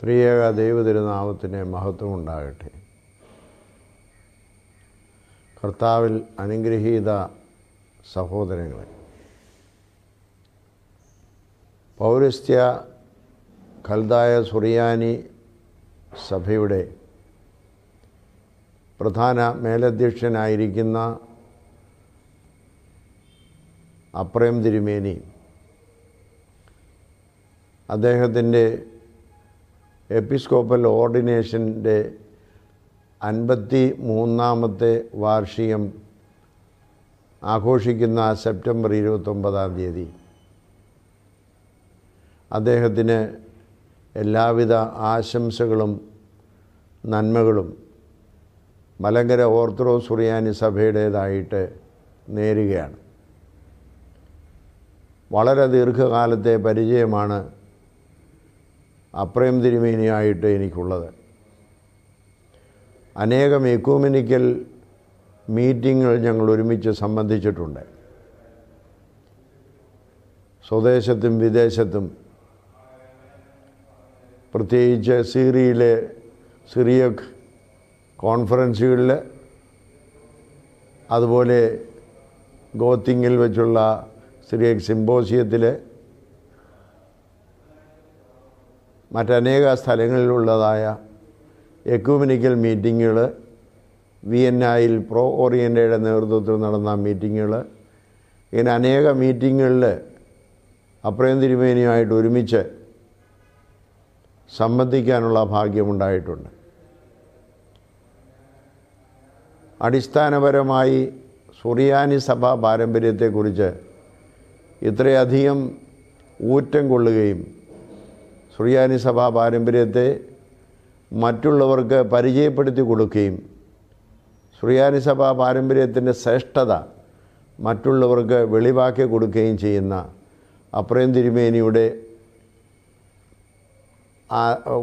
ത്രിയേക ദൈവതിരുനാമത്തിന് മഹത്വം ഉണ്ടാകട്ടെ കർത്താവിൽ അനുഗ്രഹീത സഹോദരങ്ങളെ പൗരസ്ത്യ കൽതായ സുറിയാനി സഭയുടെ പ്രധാന മേലധ്യക്ഷനായിരിക്കുന്ന അപ്രേം തിരുമേനി അദ്ദേഹത്തിൻ്റെ എപ്പിസ്കോപ്പൽ ഓർഡിനേഷൻ്റെ അൻപത്തി മൂന്നാമത്തെ വാർഷികം ആഘോഷിക്കുന്ന സെപ്റ്റംബർ ഇരുപത്തൊമ്പതാം തീയതി അദ്ദേഹത്തിന് എല്ലാവിധ ആശംസകളും നന്മകളും മലങ്കര ഓർത്തഡോക്സ് സുറിയാനി സഭയുടേതായിട്ട് നേരുകയാണ് വളരെ ദീർഘകാലത്തെ പരിചയമാണ് അപ്രയം തിരുമേനിയായിട്ട് എനിക്കുള്ളത് അനേകം എക്യൂമെനിക്കൽ മീറ്റിങ്ങുകൾ ഞങ്ങൾ ഒരുമിച്ച് സംബന്ധിച്ചിട്ടുണ്ട് സ്വദേശത്തും വിദേശത്തും പ്രത്യേകിച്ച് സിറിയിലെ സിറിയക് കോൺഫറൻസുകളിൽ അതുപോലെ ഗോത്തിങ്ങിൽ വെച്ചുള്ള സിറിയക് സിംബോസിയത്തിൽ മറ്റനേക സ്ഥലങ്ങളിലുള്ളതായ എക്യൂമിനിക്കൽ മീറ്റിങ്ങുകൾ വിയന്നായിൽ പ്രോ ഓറിയൻറ്റയുടെ നേതൃത്വത്തിൽ നടന്ന മീറ്റിങ്ങുകൾ ഇങ്ങനെ അനേക മീറ്റിങ്ങുകളിൽ അപ്രയം തിരുമേനിയുമായിട്ട് ഒരുമിച്ച് സംബന്ധിക്കാനുള്ള ഭാഗ്യമുണ്ടായിട്ടുണ്ട് അടിസ്ഥാനപരമായി സുറിയാനി സഭാ പാരമ്പര്യത്തെക്കുറിച്ച് ഇത്രയധികം ഊറ്റം കൊള്ളുകയും സുറിയാനി സഭാ പാരമ്പര്യത്തെ മറ്റുള്ളവർക്ക് പരിചയപ്പെടുത്തി കൊടുക്കുകയും സുറിയാനി സഭാ പാരമ്പര്യത്തിൻ്റെ ശ്രേഷ്ഠത മറ്റുള്ളവർക്ക് വെളിവാക്കി കൊടുക്കുകയും ചെയ്യുന്ന അപ്രയം തിരുമേനിയുടെ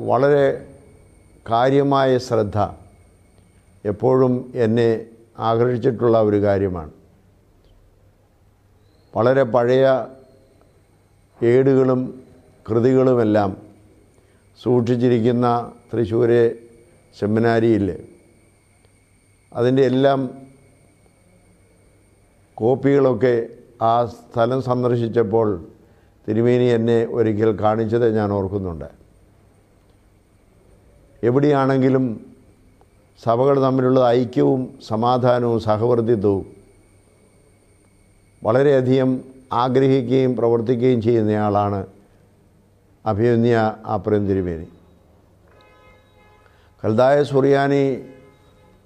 വളരെ കാര്യമായ ശ്രദ്ധ എപ്പോഴും എന്നെ ആകർഷിച്ചിട്ടുള്ള ഒരു കാര്യമാണ് വളരെ പഴയ ഏടുകളും കൃതികളുമെല്ലാം സൂക്ഷിച്ചിരിക്കുന്ന തൃശ്ശൂരെ സെമിനാരിയിൽ അതിൻ്റെ എല്ലാം കോപ്പികളൊക്കെ ആ സ്ഥലം സന്ദർശിച്ചപ്പോൾ തിരുമേനി എന്നെ ഒരിക്കൽ കാണിച്ചത് ഞാൻ ഓർക്കുന്നുണ്ട് എവിടെയാണെങ്കിലും സഭകൾ തമ്മിലുള്ള ഐക്യവും സമാധാനവും സഹവർത്തിത്വവും വളരെയധികം ആഗ്രഹിക്കുകയും പ്രവർത്തിക്കുകയും ചെയ്യുന്നയാളാണ് അഭിമന്യ ആപ്രേം തിരുമേനി കൽദായ സുറിയാനി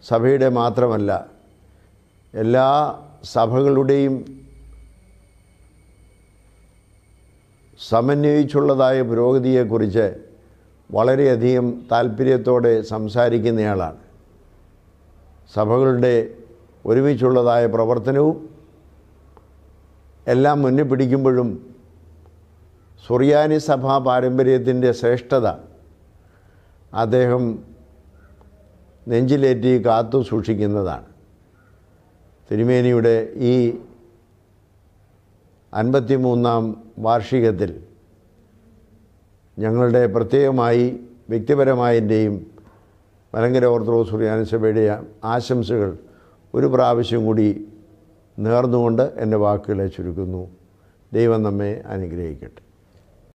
സഭയുടെ മാത്രമല്ല എല്ലാ സഭകളുടെയും സമന്വയിച്ചുള്ളതായ പുരോഗതിയെക്കുറിച്ച് വളരെയധികം താല്പര്യത്തോടെ സംസാരിക്കുന്നയാളാണ് സഭകളുടെ ഒരുമിച്ചുള്ളതായ പ്രവർത്തനവും എല്ലാം മുന്നിൽ പിടിക്കുമ്പോഴും സുറിയാനി സഭാ പാരമ്പര്യത്തിൻ്റെ ശ്രേഷ്ഠത അദ്ദേഹം നെഞ്ചിലേറ്റി കാത്തു സൂക്ഷിക്കുന്നതാണ് തിരുമേനിയുടെ ഈ മൂന്നാം വാർഷികത്തിൽ ഞങ്ങളുടെ പ്രത്യേകമായി വ്യക്തിപരമായൻ്റെയും മലങ്കര ഓർത്തഡോക്സ് സുറിയാനിസഭയുടെ ആശംസകൾ ഒരു പ്രാവശ്യം കൂടി നേർന്നുകൊണ്ട് എൻ്റെ വാക്കുകളെ ചുരുക്കുന്നു ദൈവം നമ്മെ അനുഗ്രഹിക്കട്ടെ